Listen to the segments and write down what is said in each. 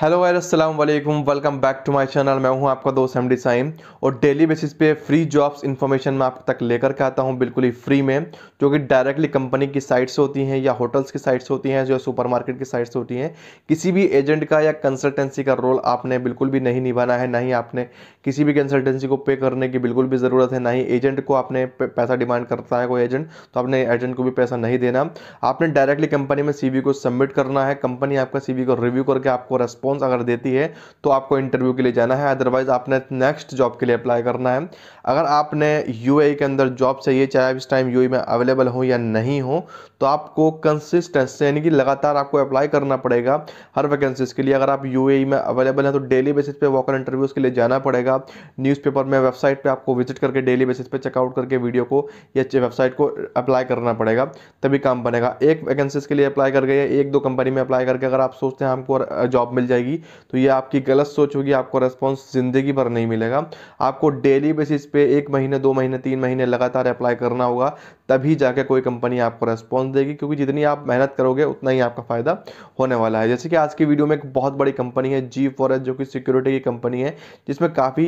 hello viewers Aslam welcome back to my channel मैं हूं आपका दोस्त एम डी और डेली बेसिस पे फ्री जॉब्स इन्फॉर्मेशन मैं आप तक लेकर के आता हूं बिल्कुल ही फ्री में जो कि डायरेक्टली कंपनी की साइट से होती हैं या होटल्स की साइट्स होती हैं जो सुपरमार्केट की साइट से होती हैं किसी भी एजेंट का या कंसल्टेंसी का रोल आपने बिल्कुल भी नहीं निभाना है ना ही आपने किसी भी कंसल्टेंसी को पे करने की बिल्कुल भी ज़रूरत है ना ही एजेंट को आपने पैसा डिमांड करता है कोई एजेंट तो आपने एजेंट को भी पैसा नहीं देना आपने डायरेक्टली कंपनी में सी को सबमिट करना है कंपनी आपका सी को रिव्यू करके आपको रेस्पॉन्स रिस्पॉन्स अगर देती है तो आपको इंटरव्यू के लिए जाना है अदरवाइज़ आपने नेक्स्ट जॉब के लिए अप्लाई करना है अगर आपने यू e के अंदर जॉब चाहिए चाहे इस टाइम यू e में अवेलेबल हो या नहीं हो तो आपको कंसिस्टेंस यानी कि लगातार आपको अप्लाई करना पड़ेगा हर वैकेंसीज के लिए अगर आप यू e में अवेलेबल हैं तो डेली बेसिस पे वॉकर इंटरव्यूज़ के लिए जाना पड़ेगा न्यूज़पेपर में वेबसाइट पर आपको विजिट करके डेली बेसिस पे चेकआउट करके वीडियो को या वेबसाइट को अप्लाई करना पड़ेगा तभी काम बनेगा एक वैकेंसीज के लिए अप्लाई कर गए एक दो कंपनी में अप्लाई करके अगर आप सोचते हैं हमको जॉब मिल जाए जाएगी तो ये आपकी गलत सोच होगी आपको रेस्पॉन्स ज़िंदगी भर नहीं मिलेगा आपको डेली बेसिस पे एक महीने दो महीने तीन महीने लगातार अप्लाई करना होगा तभी जाके कोई कंपनी आपको रेस्पॉन्स देगी क्योंकि जितनी आप मेहनत करोगे उतना ही आपका फ़ायदा होने वाला है जैसे कि आज की वीडियो में एक बहुत बड़ी कंपनी है जी फॉर जो कि सिक्योरिटी की कंपनी है जिसमें काफ़ी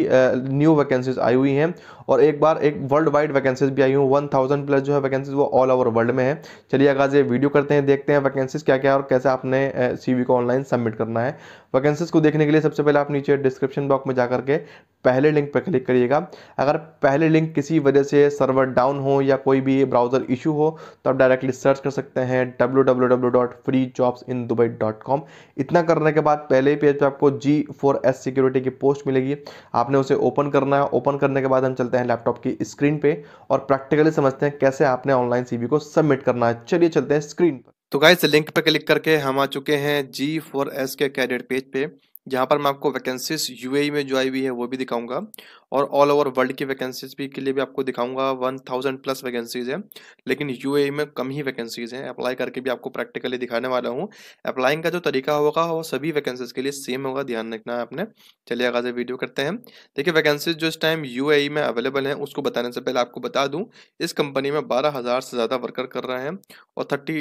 न्यू वैकेंसीज आई हुई हैं और एक बार एक वर्ल्ड वाइड वैकेंसीज भी आई हुई वन थाउजेंड प्लस जो है वैकेंसीज वो ऑल ओवर वर्ल्ड में है चलिए आगाज ये वीडियो करते हैं देखते हैं वैकेंसीज क्या क्या और कैसे आपने सी को ऑनलाइन सबमिट करना है वैकेंसीज को देखने के लिए सबसे पहले आप नीचे डिस्क्रिप्शन बॉक्स में जाकर के पहले लिंक पर क्लिक करिएगा अगर पहले लिंक किसी वजह से सर्वर डाउन हो या कोई भी ब्राउज़र इशू हो तो आप डायरेक्टली सर्च कर सकते हैं डब्ल्यू इतना करने के बाद पहले पेज पर आपको जी फोर एस सिक्योरिटी की पोस्ट मिलेगी आपने उसे ओपन करना है ओपन करने के बाद हम चलते हैं लैपटॉप की स्क्रीन पे और प्रैक्टिकली समझते हैं कैसे आपने ऑनलाइन सी को सबमिट करना है चलिए चलते हैं स्क्रीन पर तो गाइस लिंक पे क्लिक करके हम आ चुके हैं जी फोर एस के कैडेट पेज पे यहाँ पर मैं आपको वैकेंसीज यूएई e में जो आई हुई है वो भी दिखाऊंगा और ऑल ओवर वर्ल्ड की वैकेंसीज भी के लिए भी आपको दिखाऊंगा वन थाउजेंड प्लस वैकेंसीज है लेकिन यूएई e में कम ही वैकेंसीज हैं अप्लाई करके भी आपको प्रैक्टिकली दिखाने वाला हूँ अप्लाइंग का जो तरीका होगा वो सभी वैकेंसीज के लिए सेम होगा ध्यान रखना है आपने चलिए आगाज वीडियो करते हैं देखिए वैकेंसीज जो इस टाइम यू e में अवेलेबल है उसको बताने से पहले आपको बता दूँ इस कंपनी में बारह से ज़्यादा वर्कर कर रहे हैं और थर्टी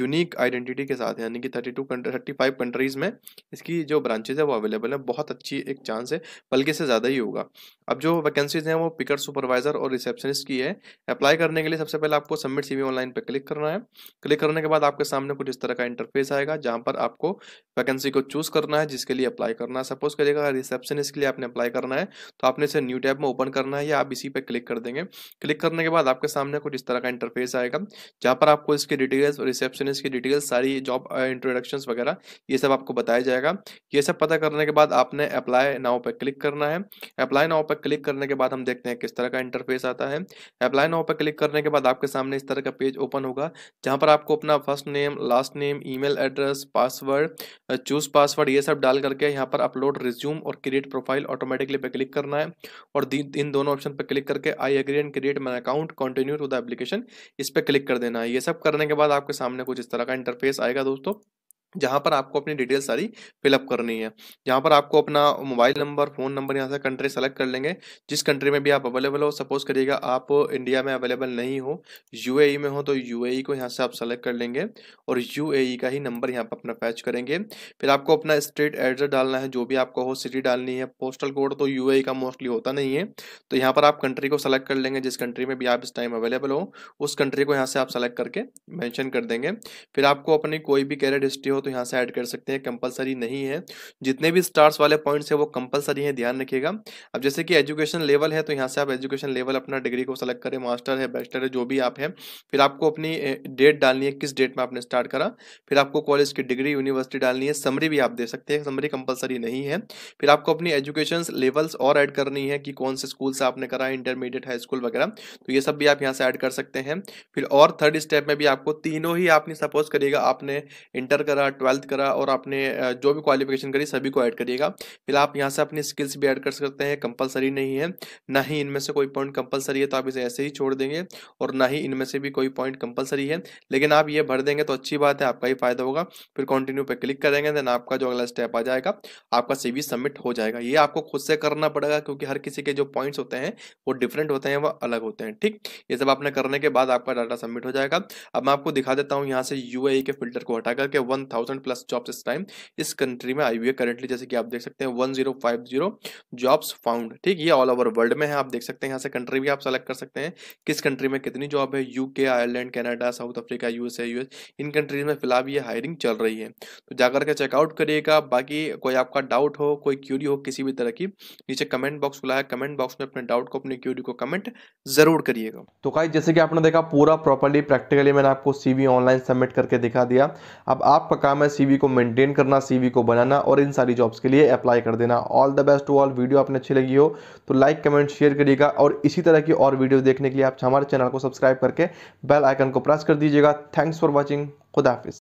यूनिक आइडेंटिटी के साथ यानी कि थर्टी टू कंट्रीज में इसकी जो ब्रांच ब्रांचेज है वो अवेलेबल है बहुत अच्छी एक चांस है बल्कि से ज़्यादा ही होगा अब जो वैकेंसीज हैं वो पिकर सुपरवाइजर और रिसेप्शनिस्ट की है अप्लाई करने के लिए सबसे पहले आपको सबमिट सी ऑनलाइन पर क्लिक करना है क्लिक करने के बाद आपके सामने कुछ इस तरह का इंटरफेस आएगा जहाँ पर आपको वैकेंसी को चूज़ करना है जिसके लिए अप्लाई करना है सपोज करिएगा रिसेप्शनिस्ट के लिए आपने अप्लाई करना है तो आपने इसे न्यू टैब में ओपन करना है या आप इसी पर क्लिक कर देंगे क्लिक करने के बाद आपके सामने कुछ इस तरह का इंटरफेस आएगा जहाँ पर आपको इसकी डिटेल्स और रिसेप्शनिस्ट की डिटेल्स सारी जॉब इंट्रोडक्शन वगैरह ये सब आपको बताया जाएगा ये सब पता करने के बाद आपने अप्लाई नाव पर क्लिक करना है अप्लाई नाव पर क्लिक करने के बाद हम देखते हैं किस तरह का इंटरफेस आता है अप्लाई नाव पर क्लिक करने के बाद आपके सामने इस तरह का पेज ओपन होगा जहाँ पर आपको अपना first name last name email address password choose password ये सब डाल करके यहाँ पर अपलोड रिज्यूम और क्रिएट प्रोफाइल ऑटोमेटिकली पे क्लिक करना है और इन दोनों ऑप्शन पर क्लिक करके I agree and create my account continue to the application इस पर क्लिक कर देना है ये सब करने के बाद आपके सामने कुछ इस तरह का इंटरफेस आएगा दोस्तों जहाँ पर आपको अपनी डिटेल सारी फिलअप करनी है जहाँ पर आपको अपना मोबाइल नंबर फ़ोन नंबर यहाँ से कंट्री सेलेक्ट कर लेंगे जिस कंट्री में भी आप अवेलेबल हो सपोज करिएगा आप इंडिया में अवेलेबल नहीं हो यूएई में हो तो यूएई को यहाँ से आप सेलेक्ट कर लेंगे और यूएई का ही नंबर यहाँ पर अपना फैच करेंगे फिर आपको अपना स्ट्रीट एड्रेस डालना है जो भी आपको हो सिटी डालनी है पोस्टल कोड तो यू का मोस्टली होता नहीं है तो यहाँ पर आप कंट्री को सेलेक्ट कर लेंगे जिस कंट्री में भी आप इस टाइम अवेलेबल हो उस कंट्री को यहाँ से आप सेलेक्ट करके मैंशन कर देंगे फिर आपको अपनी कोई भी कैरेट हिस्ट्री हो तो यहाँ से ऐड कर सकते हैं कंपलसरी नहीं है जितने भी स्टार्स वाले पॉइंट्स हैं वो कंपलसरी हैं ध्यान रखिएगा अब जैसे कि एजुकेशन लेवल है तो यहाँ से आप एजुकेशन लेवल अपना डिग्री को सेलेक्ट करें मास्टर है बैचलर है जो भी आप हैं फिर आपको अपनी डेट डालनी है किस डेट में आपने स्टार्ट करा फिर आपको कॉलेज की डिग्री यूनिवर्सिटी डालनी है समरी भी आप दे सकते हैं समरी कंपलसरी नहीं है फिर आपको अपनी एजुकेशन लेवल्स और ऐड करनी है कि कौन से स्कूल से आपने करा इंटरमीडिएट हाई स्कूल वगैरह तो ये सब भी आप यहाँ से ऐड कर सकते हैं फिर और थर्ड स्टेप में भी आपको तीनों ही आपने सपोज करिएगा आपने इंटर करा ट्वेल्थ करा और आपने जो भी क्वालिफिकेशन करी सभी को ऐड करिएगा फिर आप यहाँ से अपनी स्किल्स भी ऐड कर सकते हैं कंपलसरी नहीं है ना ही इनमें से कोई पॉइंट कंपलसरी है तो आप इसे ऐसे ही छोड़ देंगे और ना ही इनमें से भी कोई पॉइंट कंपलसरी है लेकिन आप ये भर देंगे तो अच्छी बात है आपका ही फायदा होगा फिर कंटिन्यू पर क्लिक करेंगे देन आपका जो अगला स्टेप आ जाएगा आपका सी सबमिट हो जाएगा ये आपको खुद से करना पड़ेगा क्योंकि हर किसी के जो पॉइंट्स होते हैं वो डिफरेंट होते हैं वो अलग होते हैं ठीक ये सब आपने करने के बाद आपका डाटा सबमिट हो जाएगा अब मैं आपको दिखा देता हूँ यहाँ से यू e के फिल्टर को हटा करके वन थाउजेंड प्लस जॉब्स इस टाइम इस कंट्री में आई हुई है करेंटली जैसे कि आप देख सकते हैं one zero five zero jobs found ठीक ये ऑल ओवर वर्ल्ड में है आप देख सकते हैं यहाँ से कंट्री भी आप सेलेक्ट कर सकते हैं किस कंट्री में कितनी जॉब है UK Ireland Canada South Africa USA US इन कंट्रीज में फिलहाल ये हायरिंग चल रही है तो जाकर के चेकआउट करिएगा बाकी कोई आपका डाउट हो कोई क्यूरी हो किसी भी तरह की नीचे कमेंट बॉक्स खुला है कमेंट बॉक्स में अपने डाउट को अपने क्यूरी को कमेंट जरूर करिएगा तो भाई जैसे कि आपने देखा पूरा प्रॉपरली प्रैक्टिकली मैंने आपको सीवी ऑनलाइन सबमिट करके दिखा दिया अब आपका काम है सीवी को मेंटेन करना सीवी को बनाना और इन सारी जॉब्स के लिए अप्लाई कर देना all the best to all video आपने अच्छी लगी हो तो लाइक कमेंट शेयर करिएगा और इसी तरह की और वीडियो देखने के लिए आप हमारे चैनल को सब्सक्राइब करके बेल आइकन को प्रेस कर दीजिएगा थैंक्स फॉर वॉचिंग खुदाफिज